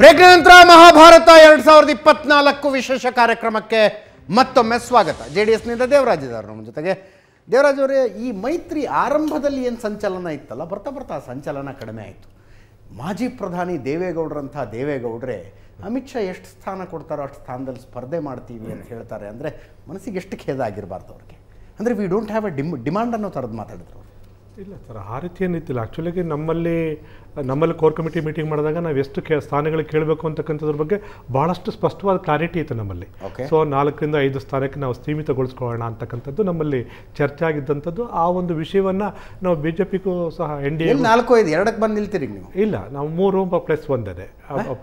break ನಂತರ ಮಹಾಭಾರತ ಎರಡು ಸಾವಿರದ ಇಪ್ಪತ್ನಾಲ್ಕು ವಿಶೇಷ ಕಾರ್ಯಕ್ರಮಕ್ಕೆ ಮತ್ತೊಮ್ಮೆ ಸ್ವಾಗತ ಜೆ ಡಿ ಎಸ್ನಿಂದ ದೇವರಾಜದವರು ನಮ್ಮ ಜೊತೆಗೆ ದೇವರಾಜ್ ಅವರೇ ಈ ಮೈತ್ರಿ ಆರಂಭದಲ್ಲಿ ಏನು ಸಂಚಲನ ಇತ್ತಲ್ಲ ಬರ್ತಾ ಬರ್ತಾ ಸಂಚಲನ ಕಡಿಮೆ ಆಯಿತು ಮಾಜಿ ಪ್ರಧಾನಿ ದೇವೇಗೌಡರಂಥ ದೇವೇಗೌಡರೇ ಅಮಿತ್ ಶಾ ಎಷ್ಟು ಸ್ಥಾನ ಕೊಡ್ತಾರೋ ಅಷ್ಟು ಸ್ಥಾನದಲ್ಲಿ ಸ್ಪರ್ಧೆ ಮಾಡ್ತೀವಿ ಅಂತ ಹೇಳ್ತಾರೆ ಅಂದರೆ ಮನಸ್ಸಿಗೆ ಎಷ್ಟು ಖೇದ ಆಗಿರಬಾರ್ದು ಅವ್ರಿಗೆ ಅಂದರೆ we don't have a dim demand ಅನ್ನೋ ಥರದ್ದು ಮಾತಾಡಿದ್ರು ಇಲ್ಲ ಸರ್ ಆ ರೀತಿ ಏನಿತ್ತಿಲ್ಲ ಆ್ಯಕ್ಚುಲಾಗಿ ನಮ್ಮಲ್ಲಿ ನಮ್ಮಲ್ಲಿ ಕೋರ್ ಕಮಿಟಿ ಮೀಟಿಂಗ್ ಮಾಡಿದಾಗ ನಾವು ಎಷ್ಟು ಕೇ ಸ್ಥಾನಗಳಿಗೆ ಕೇಳಬೇಕು ಅಂತಕ್ಕಂಥದ್ರ ಬಗ್ಗೆ ಭಾಳಷ್ಟು ಸ್ಪಷ್ಟವಾದ ಕ್ಲಾರಿಟಿ ಇತ್ತು ನಮ್ಮಲ್ಲಿ ಸೊ ನಾಲ್ಕರಿಂದ ಐದು ಸ್ಥಾನಕ್ಕೆ ನಾವು ಸೀಮಿತಗೊಳಿಸ್ಕೊಳ್ಳೋಣ ಅಂತಕ್ಕಂಥದ್ದು ನಮ್ಮಲ್ಲಿ ಚರ್ಚೆ ಆಗಿದ್ದಂಥದ್ದು ಆ ಒಂದು ವಿಷಯವನ್ನು ನಾವು ಬಿ ಜೆ ಪಿಗೂ ಸಹ ಎನ್ ಡಿ ಎ ನಾಲ್ಕು ಐದು ಎರಡಕ್ಕೆ ಬಂದು ನಿಲ್ತೀರಿ ನೀವು ಇಲ್ಲ ನಾವು ಮೂರು ಪ್ಲಸ್ ಒಂದೇ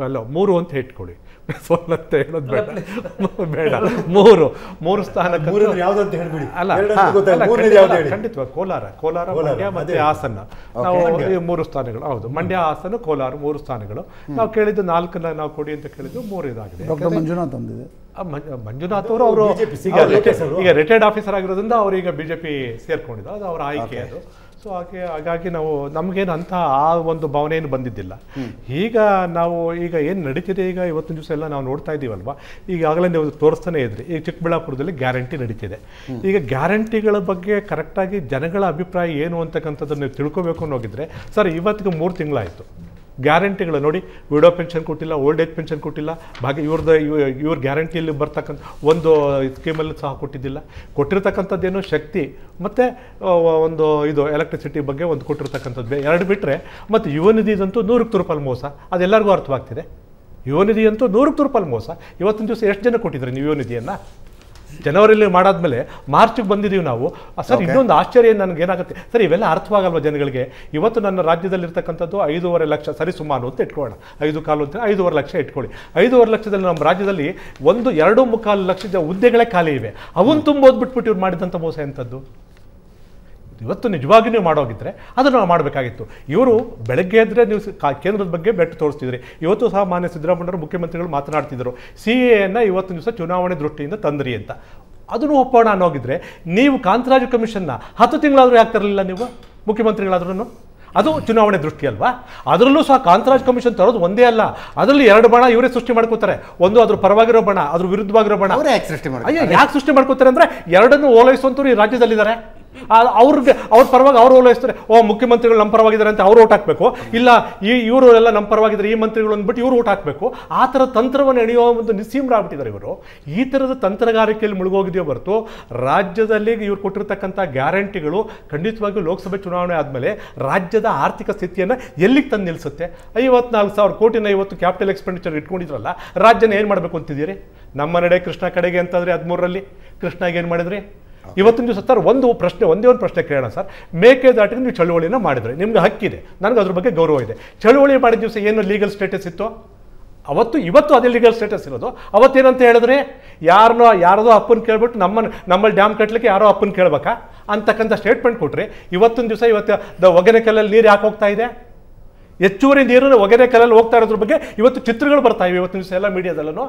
ಅಲ್ಲ ಮೂರು ಅಂತ ಇಟ್ಕೊಳ್ಳಿ ಪ್ಲಸ್ ಒನ್ ಅಂತ ಹೇಳೋದು ಬೇಡ ಬೇಡ ಮೂರು ಮೂರು ಸ್ಥಾನಕ್ಕೆ ಅಂತ ಹೇಳ್ಬಿಡಿ ಅಲ್ಲ ಖಂಡಿತವಾಗಿ ಕೋಲಾರ ಕೋಲಾರ ಮಂಡ್ಯ ಮತ್ತು ಹಾಸನ ನಾವು ಮೂರು ಸ್ಥಾನಗಳು ಹೌದು ಮಂಡ್ಯ ಹಾಸನ ಕೋಲಾರ ಮೂರು ಸ್ಥಾನಗಳು ನಾವು ಕೇಳಿದ್ದು ನಾಲ್ಕನ್ನ ನಾವು ಕೊಡಿ ಅಂತ ಕೇಳಿದ್ದು ಮೂರು ಇದಾಗಿದೆ ಮಂಜುನಾಥ್ ಅಂದಿದೆ ಮಂಜುನಾಥ್ ಅವರು ಅವರು ಈಗ ರಿಟೈರ್ಡ್ ಆಫೀಸರ್ ಆಗಿರೋದ್ರಿಂದ ಅವರು ಈಗ ಬಿಜೆಪಿ ಸೇರ್ಕೊಂಡಿದ್ದು ಅದು ಅವರ ಆಯ್ಕೆ ಅದು ಸೊ ಹಾಗೆ ಹಾಗಾಗಿ ನಾವು ನಮಗೇನು ಅಂತಹ ಆ ಒಂದು ಭಾವನೆ ಏನು ಬಂದಿದ್ದಿಲ್ಲ ಈಗ ನಾವು ಈಗ ಏನು ನಡೀತಿದೆ ಈಗ ಇವತ್ತಿನ ದಿವಸ ಎಲ್ಲ ನಾವು ನೋಡ್ತಾ ಇದ್ದೀವಲ್ವ ಈಗಾಗಲೇ ನೀವು ತೋರಿಸ್ತಾನೆ ಇದ್ರಿ ಈಗ ಚಿಕ್ಕಬಳ್ಳಾಪುರದಲ್ಲಿ ಗ್ಯಾರಂಟಿ ನಡೀತಿದೆ ಈಗ ಗ್ಯಾರಂಟಿಗಳ ಬಗ್ಗೆ ಕರೆಕ್ಟಾಗಿ ಜನಗಳ ಅಭಿಪ್ರಾಯ ಏನು ಅಂತಕ್ಕಂಥದ್ದನ್ನು ನೀವು ತಿಳ್ಕೊಬೇಕು ಅನ್ನೋಗಿದ್ರೆ ಸರ್ ಇವತ್ತಿಗೆ ಮೂರು ತಿಂಗಳಾಯಿತು ಗ್ಯಾರಂಟಿಗಳು ನೋಡಿ ವಿಡೋ ಪೆನ್ಷನ್ ಕೊಟ್ಟಿಲ್ಲ ಓಲ್ಡ್ ಏಜ್ ಪೆನ್ಷನ್ ಕೊಟ್ಟಿಲ್ಲ ಭಾಗ್ಯ ಇವ್ರದ್ದು ಇವ್ರ ಗ್ಯಾರಂಟಿಯಲ್ಲಿ ಬರ್ತಕ್ಕಂಥ ಒಂದು ಸ್ಕೀಮಲ್ಲಿ ಸಹ ಕೊಟ್ಟಿದ್ದಿಲ್ಲ ಕೊಟ್ಟಿರ್ತಕ್ಕಂಥದ್ದೇನು ಶಕ್ತಿ ಮತ್ತು ಒಂದು ಇದು ಎಲೆಕ್ಟ್ರಿಸಿಟಿ ಬಗ್ಗೆ ಒಂದು ಕೊಟ್ಟಿರ್ತಕ್ಕಂಥದ್ದು ಎರಡು ಬಿಟ್ಟರೆ ಮತ್ತು ಯುವ ನಿಧಿದಂತೂ ನೂರಕ್ಕೆ ರೂಪಾಯಿ ಮೋಸ ಅದೆಲ್ಲರಿಗೂ ಅರ್ಥವಾಗ್ತಿದೆ ಯುವ ನಿಧಿ ನೂರಕ್ಕೆ ರೂಪಾಯಿ ಮೋಸ ಇವತ್ತಿನ ದಿವಸ ಎಷ್ಟು ಜನ ಕೊಟ್ಟಿದ್ರೆ ನೀವು ಯುವ ನಿಧಿಯನ್ನು ಜನವರಿಯಲ್ಲಿ ಮಾಡಾದ್ಮೇಲೆ ಮಾರ್ಚಿಗೆ ಬಂದಿದ್ದೀವಿ ನಾವು ಸರ್ ಇನ್ನೊಂದು ಆಶ್ಚರ್ಯ ನನಗೆ ಏನಾಗುತ್ತೆ ಸರ್ ಇವೆಲ್ಲ ಅರ್ಥವಾಗಲ್ವ ಜನಗಳಿಗೆ ಇವತ್ತು ನನ್ನ ರಾಜ್ಯದಲ್ಲಿರ್ತಕ್ಕಂಥದ್ದು ಐದೂವರೆ ಲಕ್ಷ ಸರಿ ಸುಮಾರು ಅಂತ ಇಟ್ಕೊಳ್ಳೋಣ ಐದು ಕಾಲು ಅಂತ ಐದೂವರೆ ಲಕ್ಷ ಇಟ್ಕೊಳ್ಳಿ ಐದೂವರೆ ಲಕ್ಷದಲ್ಲಿ ನಮ್ಮ ರಾಜ್ಯದಲ್ಲಿ ಒಂದು ಎರಡು ಮುಕ್ಕಾಲು ಲಕ್ಷದ ಹುದ್ದೆಗಳೇ ಖಾಲಿ ಇವೆ ತುಂಬ ತುಂಬೋದ್ಬಿಟ್ಬಿಟ್ಟು ಇವ್ರು ಮಾಡಿದಂಥ ಮೋಸ ಎಂಥದ್ದು ಇವತ್ತು ನಿಜವಾಗಿ ನೀವು ಮಾಡೋಗಿದ್ರೆ ಅದನ್ನು ನಾವು ಮಾಡಬೇಕಾಗಿತ್ತು ಇವರು ಬೆಳಗ್ಗೆ ಎದ್ದರೆ ನೀವು ಕೇಂದ್ರದ ಬಗ್ಗೆ ಬೆಟ್ಟು ತೋರಿಸ್ತಿದ್ರಿ ಇವತ್ತು ಸಹ ಮಾನ್ಯ ಅವರು ಮುಖ್ಯಮಂತ್ರಿಗಳು ಮಾತನಾಡ್ತಿದ್ದರು ಸಿ ಎನ್ನು ಇವತ್ತು ದಿವಸ ಚುನಾವಣೆ ದೃಷ್ಟಿಯಿಂದ ತಂದ್ರಿ ಅಂತ ಅದನ್ನು ಒಪ್ಪೋಣ ಅನ್ನೋಗಿದ್ರೆ ನೀವು ಕಾಂತರಾಜು ಕಮಿಷನ್ನ ಹತ್ತು ತಿಂಗಳಾದರೂ ಯಾಕೆ ತರಲಿಲ್ಲ ನೀವು ಮುಖ್ಯಮಂತ್ರಿಗಳಾದ್ರೂ ಅದು ಚುನಾವಣೆ ದೃಷ್ಟಿ ಅಲ್ವಾ ಅದರಲ್ಲೂ ಸಹ ಕಾಂತರಾಜ್ ಕಮಿಷನ್ ತರೋದು ಒಂದೇ ಅಲ್ಲ ಅದರಲ್ಲಿ ಎರಡು ಬಣ ಇವರೇ ಸೃಷ್ಟಿ ಮಾಡ್ಕೋತಾರೆ ಒಂದು ಅದ್ರ ಪರವಾಗಿರೋ ಬಣ ಅದ್ರ ವಿರುದ್ಧವಾಗಿರೋ ಬಣ ಯಾಕೆ ಸೃಷ್ಟಿ ಮಾಡ್ಕೋತಾರೆ ಅಂದ್ರೆ ಎರಡನ್ನು ಓಲೈಸುವಂತವ್ರು ಈ ರಾಜ್ಯದಲ್ಲಿದ್ದಾರೆ ಅವ್ರಿಗೆ ಅವ್ರ ಪರವಾಗಿ ಅವ್ರು ಓಲೈಸ್ತಾರೆ ಓ ಮುಖ್ಯಮಂತ್ರಿಗಳು ನಮ್ಮ ಪರವಾಗಿದ್ದಾರೆ ಅಂತ ಅವ್ರು ಓಟ್ ಹಾಕಬೇಕು ಇಲ್ಲ ಈ ಇವರು ಎಲ್ಲ ನಮ್ಮ ಪರವಾಗಿದ್ದಾರೆ ಈ ಮಂತ್ರಿಗಳು ಅಂದ್ಬಿಟ್ಟು ಇವರು ಓಟ್ ಹಾಕಬೇಕು ಆ ಥರ ತಂತ್ರವನ್ನು ಎಣೆಯುವ ಒಂದು ನಿಸ್ಸೀಮರಾಗ್ಬಿಟ್ಟಿದ್ದಾರೆ ಇವರು ಈ ಥರದ ತಂತ್ರಗಾರಿಕೆಯಲ್ಲಿ ಮುಳುಗೋಗಿದೆಯೋ ಹೊರತು ರಾಜ್ಯದಲ್ಲಿ ಇವ್ರು ಕೊಟ್ಟಿರ್ತಕ್ಕಂಥ ಗ್ಯಾರಂಟಿಗಳು ಖಂಡಿತವಾಗಿಯೂ ಲೋಕಸಭೆ ಚುನಾವಣೆ ಆದಮೇಲೆ ರಾಜ್ಯದ ಆರ್ಥಿಕ ಸ್ಥಿತಿಯನ್ನು ಎಲ್ಲಿಗೆ ತಂದು ನಿಲ್ಲಿಸುತ್ತೆ ಐವತ್ನಾಲ್ಕು ಸಾವಿರ ಕೋಟಿನ ಇವತ್ತು ಕ್ಯಾಪಿಟಲ್ ಎಕ್ಸ್ಪೆಂಡಿಚರ್ ಇಟ್ಕೊಂಡಿದ್ರಲ್ಲ ರಾಜ್ಯನ ಏನು ಮಾಡಬೇಕು ಅಂತಿದ್ದೀರಿ ನಮ್ಮ ನಡೆ ಕೃಷ್ಣ ಕಡೆಗೆ ಅಂತಂದರೆ ಹದಿಮೂರರಲ್ಲಿ ಕೃಷ್ಣಗೆ ಏನು ಮಾಡಿದ್ರಿ ಇವತ್ತಿನ ದಿವಸ ಸರ್ ಒಂದು ಪ್ರಶ್ನೆ ಒಂದೇ ಒಂದು ಪ್ರಶ್ನೆ ಕೇಳೋಣ ಸರ್ ಮೇಕೆದಾಟಿಗೆ ನೀವು ಚಳುವಳಿಯನ್ನು ಮಾಡಿದ್ರೆ ನಿಮ್ಗೆ ಹಕ್ಕಿದೆ ನನಗೆ ಅದ್ರ ಬಗ್ಗೆ ಗೌರವ ಇದೆ ಚಳುವಳಿ ಮಾಡಿದ ದಿವಸ ಏನು ಲೀಗಲ್ ಸ್ಟೇಟಸ್ ಇತ್ತು ಅವತ್ತು ಇವತ್ತು ಅದೇ ಲೀಗಲ್ ಸ್ಟೇಟಸ್ ಇರೋದು ಅವತ್ತೇನಂತ ಹೇಳಿದ್ರೆ ಯಾರನ್ನೋ ಯಾರದೋ ಅಪ್ಪನ್ ಕೇಳ್ಬಿಟ್ಟು ನಮ್ಮ ನಮ್ಮಲ್ಲಿ ಡ್ಯಾಮ್ ಕಟ್ಟಲಿಕ್ಕೆ ಯಾರೋ ಅಪ್ಪನ್ ಕೇಳ್ಬೇಕಾ ಅಂತಕ್ಕಂಥ ಸ್ಟೇಟ್ಮೆಂಟ್ ಕೊಟ್ಟರೆ ಇವತ್ತಿನ ದಿವಸ ಇವತ್ತು ದ ಕಲ್ಲಲ್ಲಿ ನೀರು ಯಾಕೆ ಹೋಗ್ತಾ ಇದೆ ಹೆಚ್ಚುವರಿ ನೀರು ಕಲ್ಲಲ್ಲಿ ಹೋಗ್ತಾ ಇರೋದ್ರ ಬಗ್ಗೆ ಇವತ್ತು ಚಿತ್ರಗಳು ಬರ್ತಾ ಇವೆ ಇವತ್ತಿನ ದಿವಸ ಎಲ್ಲ ಮೀಡಿಯಾದಲ್ಲೂ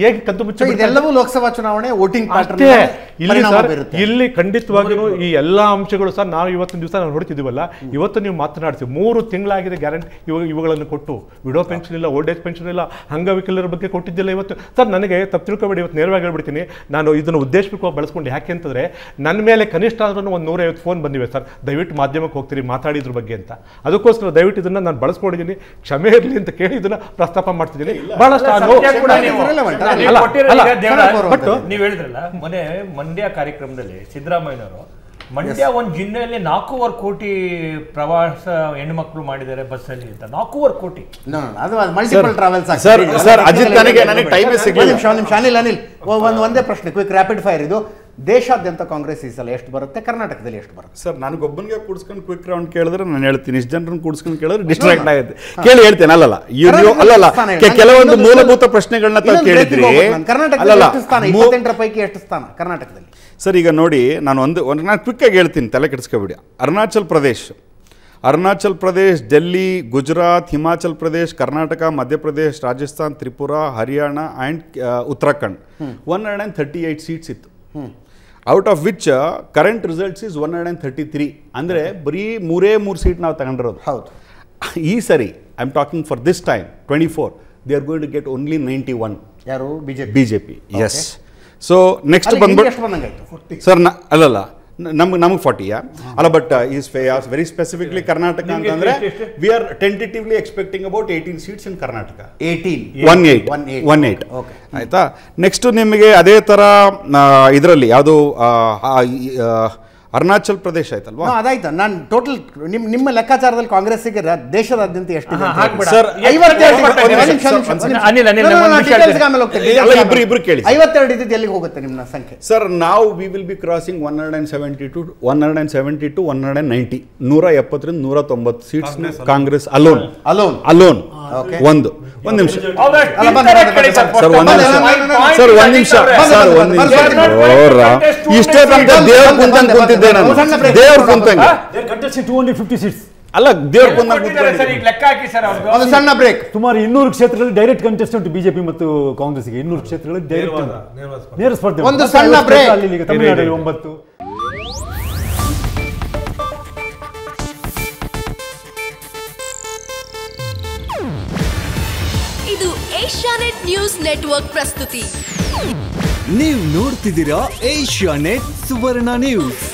ಹೇಗೆ ಕದ್ದು ಮುಚ್ಚಿ ಇದೆಲ್ಲವೂ ಲೋಕಸಭಾ ಚುನಾವಣೆ ವೋಟಿಂಗ್ ಪಾರ್ಟಿ ಇಲ್ಲಿ ಸರ್ ಇಲ್ಲಿ ಖಂಡಿತವಾಗಿಯೂ ಈ ಎಲ್ಲ ಅಂಶಗಳು ಸರ್ ನಾವು ಇವತ್ತಿನ ದಿವಸ ನಾವು ನೋಡ್ತಿದ್ದೀವಲ್ಲ ಇವತ್ತು ನೀವು ಮಾತನಾಡ್ತೀವಿ ಮೂರು ತಿಂಗಳಾಗಿದೆ ಗ್ಯಾರಂಟಿ ಇವಾಗ ಇವುಗಳನ್ನು ಕೊಟ್ಟು ವಿಡೋ ಪೆನ್ಷನ್ ಇಲ್ಲ ಓಲ್ಡ್ ಏಜ್ ಪೆನ್ಷನ್ ಇಲ್ಲ ಅಂಗವಿಕಲರ ಬಗ್ಗೆ ಕೊಟ್ಟಿದ್ದಿಲ್ಲ ಇವತ್ತು ಸರ್ ನನಗೆ ತಪ್ಪು ತಿಳ್ಕೊಬೇಡಿ ಇವತ್ತು ನೇರವಾಗಿ ಹೇಳ್ಬಿಡ್ತೀನಿ ನಾನು ಇದನ್ನು ಉದ್ದೇಶಪೂರ್ವಕವಾಗಿ ಬಳಸ್ಕೊಂಡು ಯಾಕೆ ಅಂತಂದರೆ ನನ್ನ ಮೇಲೆ ಕನಿಷ್ಠ ಆದ್ರೂ ಒಂದು ನೂರೈವತ್ತು ಫೋನ್ ಬಂದಿವೆ ಸರ್ ದಯವಿಟ್ಟು ಮಾಧ್ಯಮಕ್ಕೆ ಹೋಗ್ತೀರಿ ಮಾತಾಡಿದ್ರ ಬಗ್ಗೆ ಅಂತ ಅದಕ್ಕೋಸ್ಕರ ದಯವಿಟ್ಟು ಇದನ್ನು ನಾನು ಬಳಸ್ಕೊಂಡಿದ್ದೀನಿ ಕ್ಷಮೆ ಇರಲಿ ಅಂತ ಕೇಳಿ ಇದನ್ನು ಪ್ರಸ್ತಾಪ ಮಾಡ್ತಿದ್ದೀನಿ ಬಹಳಷ್ಟು ನೀವು ಹೇಳಿದ್ರಲ್ಲ ಮಂಡ್ಯ ಕಾರ್ಯಕ್ರಮದಲ್ಲಿ ಸಿದ್ದರಾಮಯ್ಯನವರು ಮಂಡ್ಯ ಒಂದು ಜಿಲ್ಲೆಯಲ್ಲಿ ನಾಲ್ಕೂವರೆ ಕೋಟಿ ಪ್ರವಾಸ ಹೆಣ್ಮಕ್ಳು ಮಾಡಿದ್ದಾರೆ ಬಸ್ಸಲ್ಲಿ ಅಂತ ನಾಲ್ಕೂವರೆ ಕೋಟಿ ಟ್ರಾವೆಲ್ಸ್ ಅಜಿತ್ ನನಗೆ ಟೈಮ್ ಸಿಗ್ಲಿಲ್ಲ ನಿಮಿಷ ಅನಿಲ್ ಅನಿಲ್ ಒಂದು ಒಂದೇ ಪ್ರಶ್ನೆ ಕ್ವಿಕ್ ರ್ಯಾಪಿಡ್ ಫೈರ್ ಇದು ದೇಶಾದ್ಯಂತ ಕಾಂಗ್ರೆಸ್ ಈ ಸಲ ಎಷ್ಟು ಬರುತ್ತೆ ಕರ್ನಾಟಕದಲ್ಲಿ ಎಷ್ಟು ಬರುತ್ತೆ ಸರ್ ನನಗೊಬ್ಬನಿಗೆ ಕೂಡಿಸ್ಕೊಂಡು ಕ್ವಿಕ್ ರೌಂಡ್ ಕೇಳಿದ್ರೆ ನಾನು ಹೇಳ್ತೀನಿ ಇಷ್ಟು ಜನರನ್ನು ಕೂಡಿಸ್ಕೊಂಡು ಕೇಳಿದ್ರೆ ಡಿಸ್ಟ್ರಾಕ್ಟ್ ಆಗುತ್ತೆ ಕೇಳಿ ಹೇಳ್ತೇನೆ ಅಲ್ಲಲ್ಲ ಅಲ್ಲಲ್ಲ ಕೆಲವೊಂದು ಮೂಲಭೂತ ಪ್ರಶ್ನೆಗಳನ್ನ ತಾವು ಕೇಳಿದ್ರಿ ಪೈಕಿ ಎಷ್ಟು ಸ್ಥಾನ ಕರ್ನಾಟಕದಲ್ಲಿ ಸರ್ ಈಗ ನೋಡಿ ನಾನು ಒಂದು ನಾನು ಆಗಿ ಹೇಳ್ತೀನಿ ತಲೆ ಕೆಡಿಸ್ಕೊಬಿಡಿ Arunachal Pradesh Arunachal Pradesh Delhi Gujarat Himachal Pradesh Karnataka Madhya Pradesh Rajasthan Tripura Haryana and Uttarakhand one hundred and thirty eight seats ಇತ್ತು out of which current results is one hundred and thirty three ಅಂದರೆ ಬರೀ ಮೂರೇ ಮೂರು ಸೀಟ್ ನಾವು ತಗೊಂಡಿರೋದು ಹೌದು ಈ ಸರಿ I am talking for this time twenty four they are going to get only ninety one ಯಾರು B J P B J P S so next ಬಂದ್ಬಿಟ್ಟು ಸರ್ ನಾ ಅಲ್ಲಲ್ಲ ನಮ್ಗೆ ನಮಗೆ ಫಾರ್ಟಿಯಾ ಅಲ್ಲ ಬಟ್ ಈಸ್ ಫೇಯಾಸ್ ವೆರಿ ಸ್ಪೆಸಿಫಿಕ್ಲಿ ಕರ್ನಾಟಕ ಅಂತಂದ್ರೆ we are tentatively expecting about eighteen seats in Karnataka eighteen one eight one eight okay ಆಯ್ತಾ ನೆಕ್ಸ್ಟ್ ನಿಮಗೆ ಅದೇ ಥರ uh, ಇದರಲ್ಲಿ ಯಾವುದು uh, ಅರುಣಾಚಲ್ ಪ್ರದೇಶ ಆಯ್ತಲ್ವಾ ಅದಾಯ್ತು ನಾನು ಟೋಟಲ್ ನಿಮ್ ನಿಮ್ಮ ಲೆಕ್ಕಾಚಾರದಲ್ಲಿ ಕಾಂಗ್ರೆಸ್ಸಿಗೆ ದೇಶದಾದ್ಯಂತ ಎಷ್ಟು ಇಬ್ರು ಕೇಳಿ ಐವತ್ತೆರಡು ಇದ್ದು ಎಲ್ಲಿಗೆ ಹೋಗುತ್ತೆ ನಿಮ್ಮ ಸಂಖ್ಯೆ ಸರ್ ನಾವು we will be crossing one hundred and seventy two one hundred and seventy two one hundred ninety ನೂರ ಎಪ್ಪತ್ತರಿಂದ ನೂರ ತೊಂಬತ್ತು seats Congress alone alone alone ಒಂದು ಒಂದ್ ನಿಮಿಷ ಸರ್ ಒಂದ್ ನಿಮಿಷ ಸರ್ ಒಂದ್ ನಿಮಿಷ ಸರ್ ಒಂದ್ ನಿಮಿಷ ಇಷ್ಟೇ ತನಕ ದೇವ್ರ ಕುಂತ ಕುಂತಿದ್ದ ಹೇಳಿದ್ದೆ ನಾನು ದೇವ್ರ ಕುಂತಂಗೆ ಅಲ್ಲ ದೇವ್ರ ಒಂದು ಸಣ್ಣ ಬ್ರೇಕ್ ಸುಮಾರು ಇನ್ನೂರು ಕ್ಷೇತ್ರಗಳಲ್ಲಿ ಡೈರೆಕ್ಟ್ ಕಂಟೆಸ್ಟೆಂಟ್ ಬಿಜೆಪಿ ಮತ್ತು ಕಾಂಗ್ರೆಸ್ ಗೆ ಇನ್ನೂರು ಕ್ಷೇತ್ರಗಳಲ್ಲಿ ಡೈರೆಕ್ಟ್ ನೇರ ಸ್ಪರ್ಧೆ ಒಂದು ಸಣ್ಣ ಬ್ರೇಕ್ ಅಲ್ಲಿ ತಮಿಳುನಾಡಲ್ಲಿ ಒಂಬತ್ತು ಇದು ಏಷ್ಯಾನೆಟ್ ನ್ಯೂಸ್ ನೆಟ್ವರ್ಕ್ ಪ್ರಸ್ತುತಿ ನೀವು ನೋಡ್ತಿದ್ದೀರಾ ಏಷ್ಯಾನೆಟ್ ಸುವರ್ಣ ನ್ಯೂಸ್